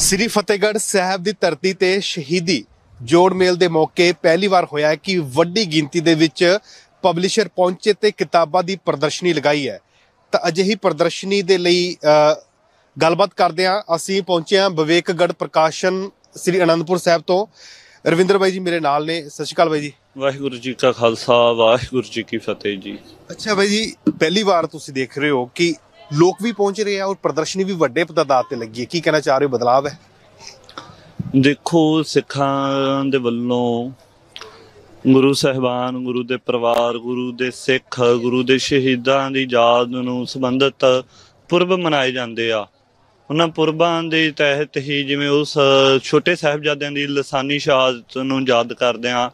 ਸ੍ਰੀ ਫਤਿਹਗੜ੍ਹ ਸਾਹਿਬ ਦੀ ਧਰਤੀ ਤੇ ਸ਼ਹੀਦੀ ਜੋੜ ਮੇਲ ਦੇ ਮੌਕੇ ਪਹਿਲੀ ਵਾਰ ਹੋਇਆ ਹੈ ਕਿ ਵੱਡੀ ਗਿਣਤੀ ਦੇ ਵਿੱਚ ਪਬਲਿਸ਼ਰ ਪਹੁੰਚੇ ਤੇ ਕਿਤਾਬਾਂ ਦੀ ਪ੍ਰਦਰਸ਼ਨੀ ਲਗਾਈ ਹੈ ਤਾਂ ਅਜਿਹੀ ਪ੍ਰਦਰਸ਼ਨੀ ਦੇ ਲਈ ਗੱਲਬਾਤ ਕਰਦੇ ਆ ਅਸੀਂ ਪਹੁੰਚੇ ਆ ਵਿਵੇਕਗੜ ਪ੍ਰਕਾਸ਼ਨ ਸ੍ਰੀ ਅਨੰਦਪੁਰ ਸਾਹਿਬ ਤੋਂ ਰਵਿੰਦਰ ਬਾਈ ਜੀ ਮੇਰੇ ਨਾਲ ਨੇ ਸਤਿ ਸ਼੍ਰੀ ਅਕਾਲ ਬਾਈ ਜੀ ਵਾਹਿਗੁਰੂ ਜੀ ਕਾ ਖਾਲਸਾ ਵਾਹਿਗੁਰੂ ਜੀ ਕੀ ਫਤਿਹ ਜੀ ਅੱਛਾ ਭਾਈ ਜੀ ਪਹਿਲੀ ਵਾਰ ਤੁਸੀਂ ਦੇਖ ਰਹੇ ਹੋ ਕਿ ਲੋਕ ਵੀ ਪਹੁੰਚ ਰਹੇ ਆ ਔਰ ਪ੍ਰਦਰਸ਼ਨੀ ਵੀ ਵੱਡੇ ਪਦਾਰਥ ਤੇ ਲੱਗੀ ਹੈ ਕੀ ਕਹਿਣਾ ਚਾਹ ਰਹੇ ਹੋ ਬਦਲਾਅ ਹੈ ਦੇਖੋ ਸਿੱਖਾਂ ਦੇ ਵੱਲੋਂ ਗੁਰੂ ਸਹਿਬਾਨ ਗੁਰੂ ਦੇ ਪਰਿਵਾਰ ਗੁਰੂ ਦੇ ਸਿੱਖ ਗੁਰੂ ਦੇ ਸ਼ਹੀਦਾਂ ਦੀ ਯਾਦ ਨੂੰ ਸੰਬੰਧਿਤ ਪੁਰਬ ਮਨਾਏ ਜਾਂਦੇ ਆ ਉਹਨਾਂ ਪੁਰਬਾਂ ਦੇ ਤਹਿਤ ਹੀ ਜਿਵੇਂ ਉਸ ਛੋਟੇ ਸਾਹਿਬਜ਼ਾਦਿਆਂ ਦੀ ਲਸਾਨੀ ਸ਼ਹਾਦਤ ਨੂੰ ਯਾਦ ਕਰਦੇ ਆ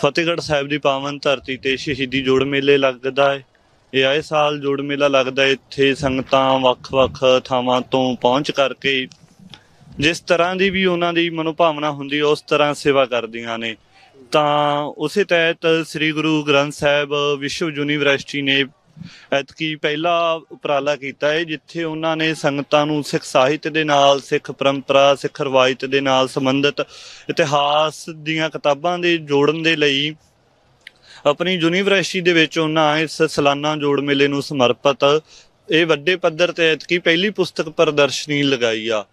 ਫਤਿਹਗੜ੍ਹ ਸਾਹਿਬ ਦੀ ਪਾਵਨ ਧਰਤੀ ਤੇ ਸ਼ਹੀਦੀ ਜੋੜ ਮੇਲੇ ਲੱਗਦਾ ਹੈ ਇਹ ਆਏ ਸਾਲ ਜੋੜ ਮੇਲਾ ਲੱਗਦਾ ਇੱਥੇ ਸੰਗਤਾਂ ਵੱਖ-ਵੱਖ ਥਾਵਾਂ ਤੋਂ ਪਹੁੰਚ ਕਰਕੇ ਜਿਸ ਤਰ੍ਹਾਂ ਦੀ ਵੀ ਉਹਨਾਂ ਦੀ ਮਨੋਭਾਵਨਾ ਹੁੰਦੀ ਉਸ ਤਰ੍ਹਾਂ ਸੇਵਾ ਕਰਦੀਆਂ ਨੇ ਤਾਂ ਉਸੇ ਤਹਿਤ ਸ੍ਰੀ ਗੁਰੂ ਗ੍ਰੰਥ ਸਾਹਿਬ ਵਿਸ਼ਵ ਯੂਨੀਵਰਸਿਟੀ ਨੇ ਐਤਕੀ ਪਹਿਲਾ ਉਪਰਾਲਾ ਕੀਤਾ ਹੈ ਜਿੱਥੇ ਉਹਨਾਂ ਨੇ ਸੰਗਤਾਂ ਨੂੰ ਸਿੱਖ ਸਾਹਿਤ ਦੇ ਨਾਲ ਸਿੱਖ ਪਰੰਪਰਾ ਸਿੱਖ ਰਵਾਇਤ ਦੇ ਨਾਲ ਸੰਬੰਧਿਤ ਇਤਿਹਾਸ ਦੀਆਂ ਕਿਤਾਬਾਂ ਦੇ ਜੋੜਨ ਦੇ ਲਈ ਆਪਣੀ ਯੂਨੀਵਰਸਿਟੀ ਦੇ ਵਿੱਚ ਉਹਨਾਂ ਇਸ ਸਾਲਾਨਾ ਜੋੜ ਮੇਲੇ ਨੂੰ ਸਮਰਪਿਤ ਇਹ ਵੱਡੇ ਪੱਧਰ ਤੇ ਐਤਕੀ ਪਹਿਲੀ ਪੁਸਤਕ ਪ੍ਰਦਰਸ਼ਨੀ ਲਗਾਈ ਆ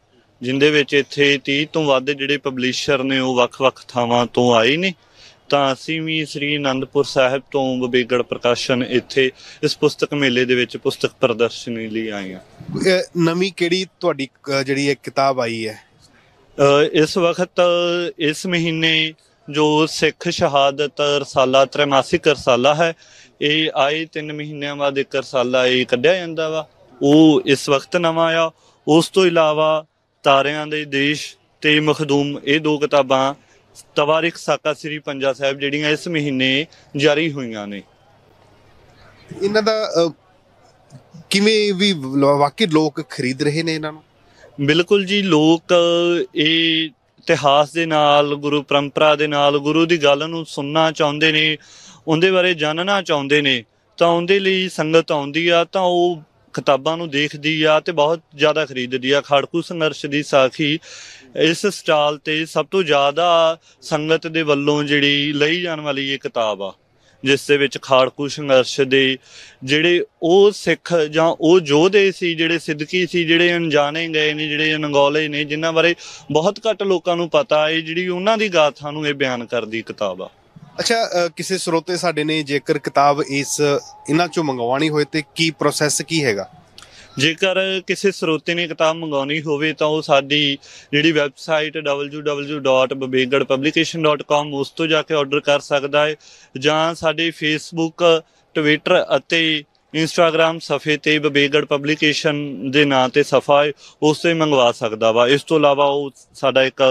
ਜਿੰਦੇ ਵਿੱਚ ਇੱਥੇ 30 ਤੋਂ ਵੱਧ ਜਿਹੜੇ ਪਬਲਿਸ਼ਰ ਨੇ ਉਹ ਵੱਖ-ਵੱਖ ਥਾਵਾਂ ਤੋਂ ਆਏ ਨੇ ਤਾਂ ਅਸੀਂ ਵੀ ਸ੍ਰੀ ਅਨੰਦਪੁਰ ਸਾਹਿਬ ਤੋਂ ਬਬੇਗੜ ਪ੍ਰਕਾਸ਼ਨ ਇੱਥੇ ਇਸ ਪੁਸਤਕ ਮੇਲੇ ਦੇ ਵਿੱਚ ਪੁਸਤਕ ਪ੍ਰਦਰਸ਼ਨੀ ਲਈ ਆਏ ਹਾਂ ਨਵੀਂ ਕਿਹੜੀ ਤੁਹਾਡੀ ਜਿਹੜੀ ਇਹ ਕਿਤਾਬ ਆਈ ਹੈ ਇਸ ਵਕਤ ਇਸ ਮਹੀਨੇ ਜੋ ਸਿੱਖ ਸ਼ਹਾਦਤ ਰਸਾਲਾ ਤ੍ਰੈਮਾਸਿਕ ਰਸਾਲਾ ਹੈ ਇਹ ਆਏ 3 ਮਹੀਨਿਆਂ ਬਾਅਦ ਇੱਕ ਰਸਾਲਾ ਇਹ ਕੱਢਿਆ ਜਾਂਦਾ ਵਾ ਉਹ ਇਸ ਵਕਤ ਨਵਾਂ ਆਇਆ ਉਸ ਤੋਂ ਇਲਾਵਾ ਤਾਰਿਆਂ ਦੇ ਦੇਸ਼ ਤੇ ਮਖਦੂਮ ਇਹ ਦੋ ਕਿਤਾਬਾਂ ਤਵਾਰਿਕ ਸਾਕਾ ਸ੍ਰੀ ਪੰਜਾ ਸਾਹਿਬ ਜਿਹੜੀਆਂ ਇਸ ਮਹੀਨੇ ਜਾਰੀ ਹੋਈਆਂ ਨੇ ਇਹਨਾਂ ਦਾ ਕਿਵੇਂ ਵੀ ਲ- ਵਾਕਈ ਲੋਕ ਖਰੀਦ ਰਹੇ ਨੇ ਇਹਨਾਂ ਨੂੰ ਬਿਲਕੁਲ ਜੀ ਲੋਕ ਇਹ ਇਤਿਹਾਸ ਦੇ ਨਾਲ ਗੁਰੂ ਪਰੰਪਰਾ ਦੇ ਨਾਲ ਗੁਰੂ ਦੀ ਗੱਲ ਨੂੰ ਸੁਣਨਾ ਚਾਹੁੰਦੇ ਨੇ ਉਹਦੇ ਬਾਰੇ ਜਾਣਨਾ ਚਾਹੁੰਦੇ ਨੇ ਤਾਂ ਉਹਦੇ ਲਈ ਸੰਗਤ ਆਉਂਦੀ ਆ ਤਾਂ ਉਹ ਕਿਤਾਬਾਂ ਨੂੰ ਦੇਖਦੀ ਆ ਤੇ ਬਹੁਤ ਜ਼ਿਆਦਾ ਖਰੀਦਦੀ ਆ ਖੜਕੂ ਸੰਘਰਸ਼ ਦੀ ਸਾਖੀ ਇਸ ਸਟਾਲ ਤੇ ਸਭ ਤੋਂ ਜ਼ਿਆਦਾ ਸੰਗਤ ਦੇ ਵੱਲੋਂ ਜਿਹੜੀ ਲਈ ਜਾਣ ਵਾਲੀ ਇਹ ਕਿਤਾਬ ਆ ਜਿਸ ਦੇ ਵਿੱਚ ਖਾੜਕੂ ਸੰਘਰਸ਼ ਦੇ ਜਿਹੜੇ ਉਹ ਸਿੱਖ ਜਾਂ ਉਹ ਯੋਧੇ ਸੀ ਜਿਹੜੇ ਸਿੱਧਕੀ ਸੀ ਜਿਹੜੇ ਅਣਜਾਣੇ ਗਏ ਨੇ ਜਿਹੜੇ ਅਨਗੋਲੇ ਨੇ ਜਿਨ੍ਹਾਂ ਬਾਰੇ ਬਹੁਤ ਘੱਟ ਲੋਕਾਂ ਨੂੰ ਪਤਾ ਹੈ ਜਿਹੜੀ ਉਹਨਾਂ ਦੀ ਗਾਥਾ ਨੂੰ ਇਹ ਬਿਆਨ ਕਰਦੀ ਕਿਤਾਬ ਆ ਅੱਛਾ ਕਿਸੇ ਸਰੋਤੇ ਸਾਡੇ ਨੇ ਜੇਕਰ ਕਿਤਾਬ ਇਸ ਇਹਨਾਂ ਚੋਂ ਮੰਗਵਾਉਣੀ ਹੋਵੇ ਤੇ ਕੀ ਪ੍ਰੋਸੈਸ ਕੀ ਹੈਗਾ ਜੇਕਰ ਕਿਸੇ ਸਰੋਤੇ ਨੇ ਕਿਤਾਬ ਮੰਗਾਉਣੀ ਹੋਵੇ ਤਾਂ ਉਹ ਸਾਡੀ ਜਿਹੜੀ ਵੈਬਸਾਈਟ www.babegadpublication.com ਉਸ ਤੋਂ ਜਾ ਕੇ ਆਰਡਰ ਕਰ ਸਕਦਾ ਹੈ ਜਾਂ ਸਾਡੇ ਫੇਸਬੁੱਕ ਟਵਿੱਟਰ ਅਤੇ ਇੰਸਟਾਗ੍ਰam ਸਫੇ ਤੇ ਬਵੇਗੜ ਪਬਲੀਕੇਸ਼ਨ ਦੇ ਨਾਂ ਤੇ ਸਫਾ ਉਸ ਤੇ ਮੰਗਵਾ ਸਕਦਾ ਵਾ ਇਸ ਤੋਂ ਇਲਾਵਾ ਉਹ ਸਾਡਾ ਇੱਕ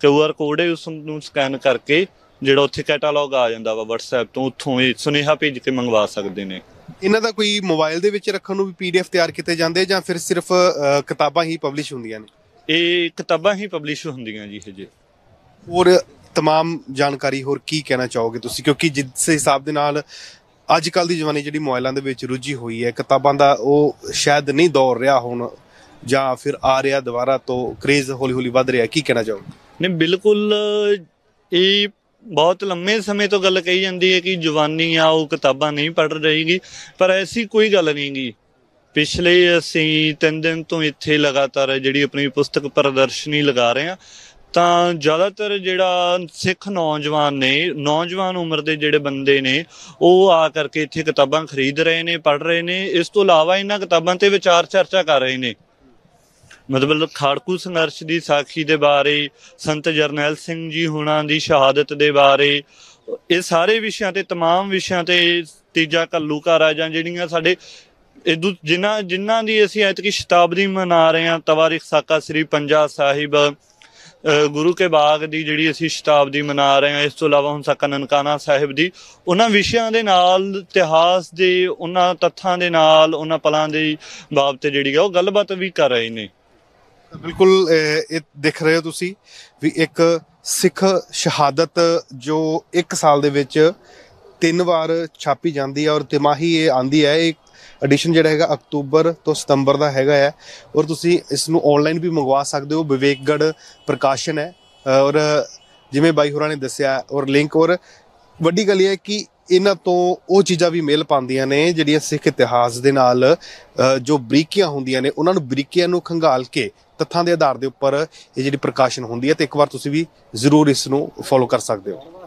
ਕਿਊਆਰ ਕੋਡ ਹੈ ਉਸ ਨੂੰ ਸਕੈਨ ਕਰਕੇ ਜਿਹੜਾ ਉੱਥੇ ਕੈਟਾਲੌਗ ਆ ਜਾਂਦਾ ਵਾ WhatsApp ਤੋਂ ਉੱਥੋਂ ਹੀ ਸੁਨੇਹਾ ਭੇਜ ਕੇ ਮੰਗਵਾ ਸਕਦੇ ਨੇ ਇਹਨਾਂ ਦਾ ਕੋਈ ਮੋਬਾਈਲ ਦੇ ਵਿੱਚ ਰੱਖਣ ਨੂੰ ਵੀ PDF ਤਿਆਰ ਕੀਤੇ ਜਾਂਦੇ ਜਾਂ ਫਿਰ ਸਿਰਫ ਕਿਤਾਬਾਂ ਹੀ ਪਬਲਿਸ਼ ਹੁੰਦੀਆਂ ਨੇ ਇਹ ਕਿਤਾਬਾਂ ਹੀ ਪਬਲਿਸ਼ ਹੁੰਦੀਆਂ ਜੀ ਹਜੇ ਹੋਰ तमाम ਜਾਣਕਾਰੀ ਹੋਰ ਕੀ ਕਹਿਣਾ ਚਾਹੋਗੇ ਤੁਸੀਂ ਕਿਉਂਕਿ ਜਿਸ ਹਿਸਾਬ ਦੇ ਨਾਲ ਅੱਜ ਕੱਲ ਦੀ ਜਵਾਨੀ ਜਿਹੜੀ ਮੋਬਾਈਲਾਂ ਦੇ ਵਿੱਚ ਰੁੱਝੀ ਹੋਈ ਹੈ ਕਿਤਾਬਾਂ ਦਾ ਉਹ ਸ਼ਾਇਦ ਨਹੀਂ ਦੌਰ ਰਿਹਾ ਹੁਣ ਜਾਂ ਫਿਰ ਆ ਰਿਹਾ ਦੁਬਾਰਾ ਤੋਂ ਕ੍ਰੇਜ਼ ਹੌਲੀ-ਹੌਲੀ ਵੱਧ ਰਿਹਾ ਕੀ ਕਹਿਣਾ ਚਾਹੋਗੇ ਨਹੀਂ ਬਿਲਕੁਲ ਇਹ ਬਹੁਤ ਲੰਮੇ ਸਮੇਂ ਤੋਂ ਗੱਲ ਕਹੀ ਜਾਂਦੀ ਹੈ ਕਿ ਜਵਾਨੀ ਆ ਉਹ ਕਿਤਾਬਾਂ ਨਹੀਂ ਪੜ ਰਹੀਗੀ ਪਰ ਐਸੀ ਕੋਈ ਗੱਲ ਨਹੀਂਗੀ ਪਿਛਲੇ ਅਸੀਂ 3 ਦਿਨ ਤੋਂ ਇੱਥੇ ਲਗਾਤਾਰ ਜਿਹੜੀ ਆਪਣੀ ਪੁਸਤਕ ਪ੍ਰਦਰਸ਼ਨੀ ਲਗਾ ਰਹੇ ਆ ਤਾਂ ਜ਼ਿਆਦਾਤਰ ਜਿਹੜਾ ਸਿੱਖ ਨੌਜਵਾਨ ਨੇ ਨੌਜਵਾਨ ਉਮਰ ਦੇ ਜਿਹੜੇ ਬੰਦੇ ਨੇ ਉਹ ਆ ਕਰਕੇ ਇੱਥੇ ਕਿਤਾਬਾਂ ਖਰੀਦ ਰਹੇ ਨੇ ਪੜ ਰਹੇ ਨੇ ਇਸ ਤੋਂ ਇਲਾਵਾ ਇਹਨਾਂ ਕਿਤਾਬਾਂ ਤੇ ਵਿਚਾਰ ਚਰਚਾ ਕਰ ਰਹੇ ਨੇ ਮਤਲਬ ਖਾੜਕੂ ਸੰਘਰਸ਼ ਦੀ ਸਾਖੀ ਦੇ ਬਾਰੇ ਸੰਤ ਜਰਨੈਲ ਸਿੰਘ ਜੀ ਹੁਣਾਂ ਦੀ ਸ਼ਹਾਦਤ ਦੇ ਬਾਰੇ ਇਹ ਸਾਰੇ ਵਿਸ਼ਿਆਂ ਤੇ तमाम ਵਿਸ਼ਿਆਂ ਤੇ ਤੀਜਾ ਕੱਲੂ ਕੱਲੂਕਾਰਾ ਜਾਂ ਜਿਹੜੀਆਂ ਸਾਡੇ ਇਦੋਂ ਜਿਨ੍ਹਾਂ ਜਿਨ੍ਹਾਂ ਦੀ ਅਸੀਂ ਐਤਕੀ ਸ਼ਤਾਬਦੀ ਮਨਾ ਰਹੇ ਹਾਂ ਤਵਾਰਿਖ ਸਾਕਾ ਸ੍ਰੀ ਪੰਜਾ ਸਾਹਿਬ ਗੁਰੂ ਕੇ ਬਾਗ ਦੀ ਜਿਹੜੀ ਅਸੀਂ ਸ਼ਤਾਬਦੀ ਮਨਾ ਰਹੇ ਹਾਂ ਇਸ ਤੋਂ ਇਲਾਵਾ ਹੁਣ ਸਾਕਾ ਨਨਕਾਣਾ ਸਾਹਿਬ ਦੀ ਉਹਨਾਂ ਵਿਸ਼ਿਆਂ ਦੇ ਨਾਲ ਇਤਿਹਾਸ ਦੇ ਉਹਨਾਂ ਤੱਥਾਂ ਦੇ ਨਾਲ ਉਹਨਾਂ ਪਲਾਂ ਦੇ ਬਾਬਤ ਜਿਹੜੀ ਉਹ ਗੱਲਬਾਤ ਵੀ ਕਰ ਰਹੇ ਨੇ ਬਿਲਕੁਲ ਇਹ ਦੇਖ ਰਹੇ ਹੋ ਤੁਸੀਂ ਵੀ ਇੱਕ ਸਿੱਖ ਸ਼ਹਾਦਤ ਜੋ 1 ਸਾਲ ਦੇ ਵਿੱਚ ਤਿੰਨ ਵਾਰ ਛਾਪੀ ਜਾਂਦੀ ਹੈ ਔਰ ਤਿਮਾਹੀ ਇਹ ਆਂਦੀ ਹੈ ਇਹ ਐਡੀਸ਼ਨ ਜਿਹੜਾ ਹੈਗਾ ਅਕਤੂਬਰ ਤੋਂ ਸਤੰਬਰ ਦਾ ਹੈਗਾ ਹੈ ਔਰ ਤੁਸੀਂ ਇਸ ਨੂੰ ਆਨਲਾਈਨ ਵੀ ਮੰਗਵਾ ਸਕਦੇ ਹੋ ਵਿਵੇਕਗੜ ਪ੍ਰਕਾਸ਼ਨ ਹੈ ਔਰ ਜਿਵੇਂ ਬਾਈ ਹੋਰਾਂ ਨੇ ਦੱਸਿਆ ਔਰ ਲਿੰਕ ਔਰ ਵੱਡੀ ਗੱਲ ਇਹ ਹੈ ਕਿ ਇਹਨਾਂ ਤੋਂ ਉਹ ਚੀਜ਼ਾਂ ਵੀ ਮਿਲ ਪਾਉਂਦੀਆਂ ਨੇ ਜਿਹੜੀਆਂ ਸਿੱਖ ਇਤਿਹਾਸ ਦੇ ਨਾਲ ਜੋ ਬਰੀਕੀਆਂ ਹੁੰਦੀਆਂ ਨੇ ਉਹਨਾਂ ਨੂੰ ਬਰੀਕੀਆਂ ਨੂੰ ਖੰਗਾਲ ਕੇ ਤੱਥਾਂ ਦੇ ਆਧਾਰ ਦੇ ਉੱਪਰ ਇਹ ਜਿਹੜੀ ਪ੍ਰਕਾਸ਼ਨ ਹੁੰਦੀ ਹੈ ਤੇ ਇੱਕ ਵਾਰ ਤੁਸੀਂ ਵੀ ਜ਼ਰੂਰ ਇਸ ਨੂੰ ਫੋਲੋ ਕਰ ਸਕਦੇ ਹੋ